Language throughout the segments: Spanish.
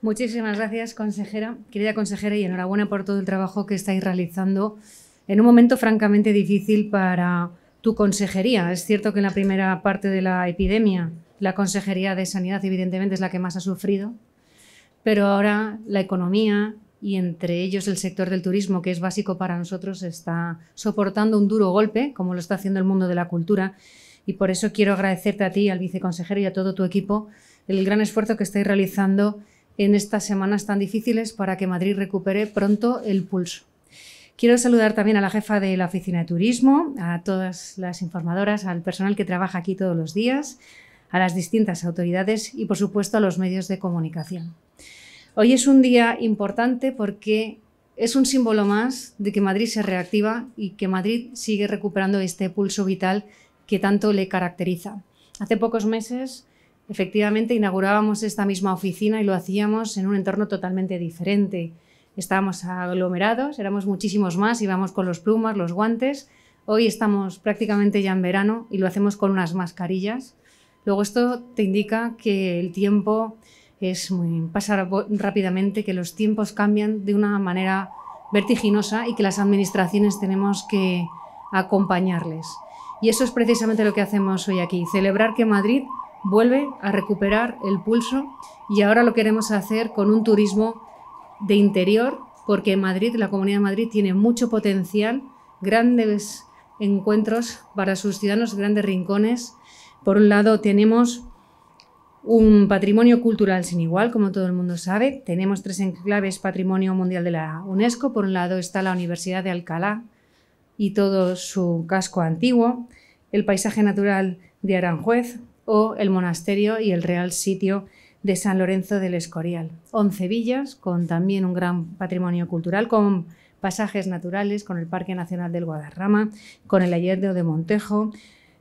Muchísimas gracias, consejera. Querida consejera, y enhorabuena por todo el trabajo que estáis realizando en un momento francamente difícil para tu consejería. Es cierto que en la primera parte de la epidemia la Consejería de Sanidad evidentemente es la que más ha sufrido, pero ahora la economía y entre ellos el sector del turismo, que es básico para nosotros, está soportando un duro golpe, como lo está haciendo el mundo de la cultura. Y por eso quiero agradecerte a ti, al viceconsejero y a todo tu equipo el gran esfuerzo que estáis realizando en estas semanas tan difíciles para que Madrid recupere pronto el pulso. Quiero saludar también a la jefa de la Oficina de Turismo, a todas las informadoras, al personal que trabaja aquí todos los días, a las distintas autoridades y, por supuesto, a los medios de comunicación. Hoy es un día importante porque es un símbolo más de que Madrid se reactiva y que Madrid sigue recuperando este pulso vital que tanto le caracteriza. Hace pocos meses Efectivamente, inaugurábamos esta misma oficina y lo hacíamos en un entorno totalmente diferente. Estábamos aglomerados, éramos muchísimos más, íbamos con los plumas, los guantes. Hoy estamos prácticamente ya en verano y lo hacemos con unas mascarillas. Luego esto te indica que el tiempo es muy, pasa rápidamente, que los tiempos cambian de una manera vertiginosa y que las administraciones tenemos que acompañarles. Y eso es precisamente lo que hacemos hoy aquí, celebrar que Madrid vuelve a recuperar el pulso y ahora lo queremos hacer con un turismo de interior, porque Madrid, la Comunidad de Madrid, tiene mucho potencial, grandes encuentros para sus ciudadanos, grandes rincones. Por un lado tenemos un patrimonio cultural sin igual, como todo el mundo sabe. Tenemos tres enclaves patrimonio mundial de la UNESCO. Por un lado está la Universidad de Alcalá y todo su casco antiguo, el paisaje natural de Aranjuez, o el monasterio y el real sitio de San Lorenzo del Escorial. Once villas con también un gran patrimonio cultural, con pasajes naturales, con el Parque Nacional del Guadarrama, con el Allende de Montejo.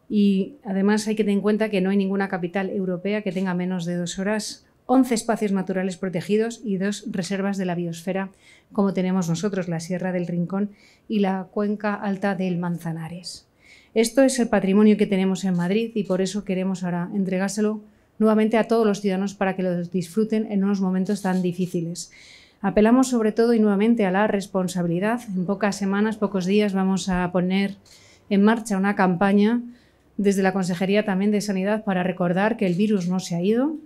Y además hay que tener en cuenta que no hay ninguna capital europea que tenga menos de dos horas 11 espacios naturales protegidos y dos reservas de la biosfera, como tenemos nosotros, la Sierra del Rincón y la Cuenca Alta del Manzanares. Esto es el patrimonio que tenemos en Madrid y por eso queremos ahora entregárselo nuevamente a todos los ciudadanos para que lo disfruten en unos momentos tan difíciles. Apelamos sobre todo y nuevamente a la responsabilidad. En pocas semanas, pocos días vamos a poner en marcha una campaña desde la Consejería también de Sanidad para recordar que el virus no se ha ido,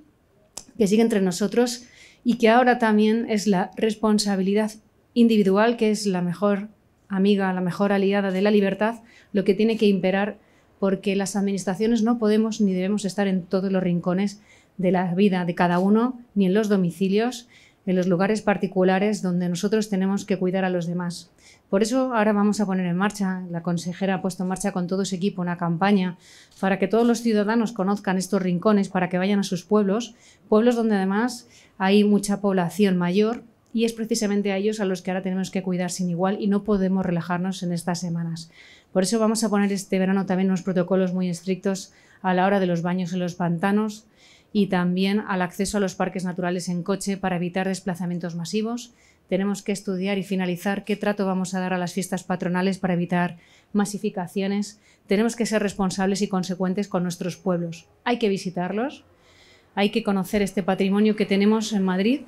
que sigue entre nosotros y que ahora también es la responsabilidad individual que es la mejor amiga, la mejor aliada de la libertad, lo que tiene que imperar, porque las administraciones no podemos ni debemos estar en todos los rincones de la vida de cada uno, ni en los domicilios, en los lugares particulares donde nosotros tenemos que cuidar a los demás. Por eso ahora vamos a poner en marcha, la consejera ha puesto en marcha con todo su equipo una campaña para que todos los ciudadanos conozcan estos rincones, para que vayan a sus pueblos, pueblos donde además hay mucha población mayor y es precisamente a ellos a los que ahora tenemos que cuidar sin igual y no podemos relajarnos en estas semanas. Por eso vamos a poner este verano también unos protocolos muy estrictos a la hora de los baños en los pantanos y también al acceso a los parques naturales en coche para evitar desplazamientos masivos. Tenemos que estudiar y finalizar qué trato vamos a dar a las fiestas patronales para evitar masificaciones. Tenemos que ser responsables y consecuentes con nuestros pueblos. Hay que visitarlos, hay que conocer este patrimonio que tenemos en Madrid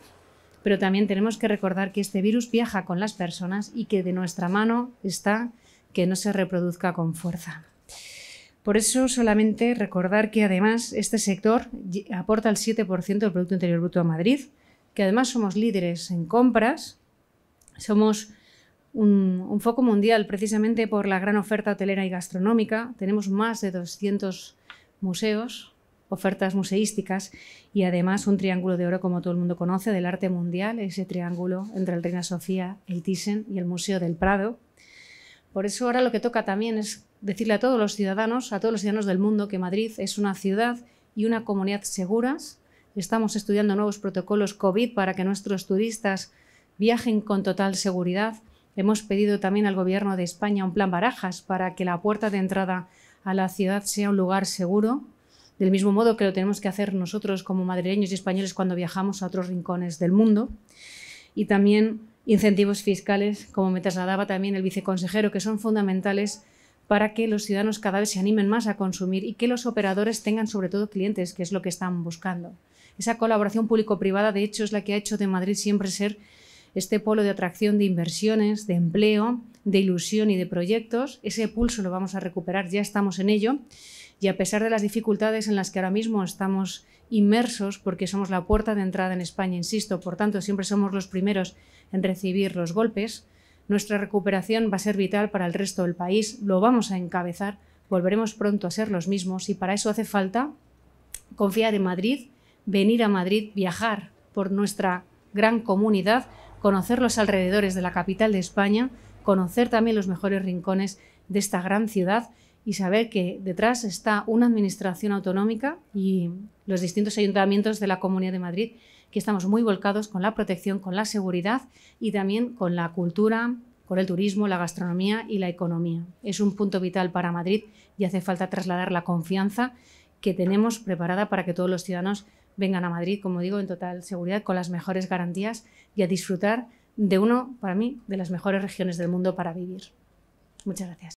pero también tenemos que recordar que este virus viaja con las personas y que de nuestra mano está que no se reproduzca con fuerza. Por eso solamente recordar que además este sector aporta el 7% del Producto Interior Bruto a Madrid, que además somos líderes en compras, somos un, un, foco mundial precisamente por la gran oferta hotelera y gastronómica, tenemos más de 200 museos, ofertas museísticas y además un triángulo de oro, como todo el mundo conoce, del arte mundial, ese triángulo entre el Reina Sofía, el Thyssen y el Museo del Prado. Por eso ahora lo que toca también es decirle a todos los ciudadanos, a todos los ciudadanos del mundo, que Madrid es una ciudad y una comunidad seguras. Estamos estudiando nuevos protocolos COVID para que nuestros turistas viajen con total seguridad. Hemos pedido también al Gobierno de España un plan barajas para que la puerta de entrada a la ciudad sea un lugar seguro del mismo modo que lo tenemos que hacer nosotros como madrileños y españoles cuando viajamos a otros rincones del mundo. Y también incentivos fiscales, como me trasladaba también el viceconsejero, que son fundamentales para que los ciudadanos cada vez se animen más a consumir y que los operadores tengan sobre todo clientes, que es lo que están buscando. Esa colaboración público-privada, de hecho, es la que ha hecho de Madrid siempre ser este polo de atracción de inversiones, de empleo, de ilusión y de proyectos. Ese pulso lo vamos a recuperar, ya estamos en ello y a pesar de las dificultades en las que ahora mismo estamos inmersos, porque somos la puerta de entrada en España, insisto, por tanto siempre somos los primeros en recibir los golpes, nuestra recuperación va a ser vital para el resto del país, lo vamos a encabezar, volveremos pronto a ser los mismos y para eso hace falta confiar en Madrid, venir a Madrid, viajar por nuestra gran comunidad, conocer los alrededores de la capital de España, conocer también los mejores rincones de esta gran ciudad y saber que detrás está una administración autonómica y los distintos ayuntamientos de la Comunidad de Madrid que estamos muy volcados con la protección, con la seguridad y también con la cultura, con el turismo, la gastronomía y la economía. Es un punto vital para Madrid y hace falta trasladar la confianza que tenemos preparada para que todos los ciudadanos vengan a Madrid, como digo, en total seguridad, con las mejores garantías y a disfrutar de uno, para mí, de las mejores regiones del mundo para vivir. Muchas gracias.